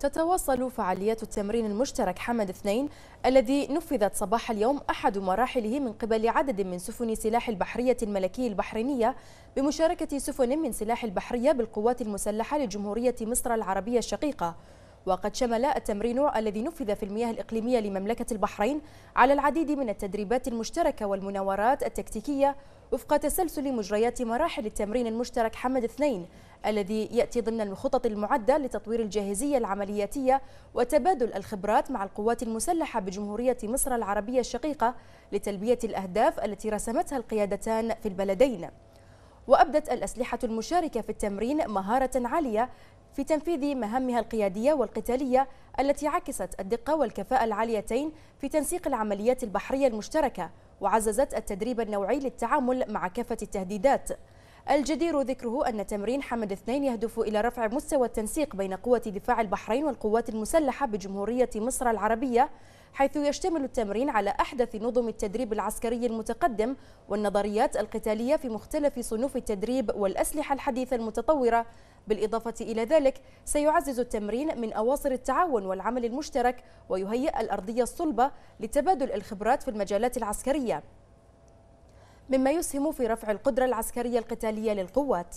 تتواصل فعاليات التمرين المشترك حمد اثنين الذي نفذت صباح اليوم أحد مراحله من قبل عدد من سفن سلاح البحرية الملكي البحرينية بمشاركة سفن من سلاح البحرية بالقوات المسلحة لجمهورية مصر العربية الشقيقة وقد شمل التمرين الذي نفذ في المياه الإقليمية لمملكة البحرين على العديد من التدريبات المشتركة والمناورات التكتيكية وفق تسلسل مجريات مراحل التمرين المشترك حمد اثنين الذي يأتي ضمن الخطط المعدة لتطوير الجاهزية العملياتية وتبادل الخبرات مع القوات المسلحة بجمهورية مصر العربية الشقيقة لتلبية الأهداف التي رسمتها القيادتان في البلدين وأبدت الأسلحة المشاركة في التمرين مهارة عالية في تنفيذ مهامها القيادية والقتالية التي عكست الدقة والكفاءة العاليتين في تنسيق العمليات البحرية المشتركة وعززت التدريب النوعي للتعامل مع كافة التهديدات الجدير ذكره أن تمرين حمد اثنين يهدف إلى رفع مستوى التنسيق بين قوة دفاع البحرين والقوات المسلحة بجمهورية مصر العربية حيث يشتمل التمرين على أحدث نظم التدريب العسكري المتقدم والنظريات القتالية في مختلف صنوف التدريب والأسلحة الحديثة المتطورة بالإضافة إلى ذلك سيعزز التمرين من أواصر التعاون والعمل المشترك ويهيئ الأرضية الصلبة لتبادل الخبرات في المجالات العسكرية مما يسهم في رفع القدرة العسكرية القتالية للقوات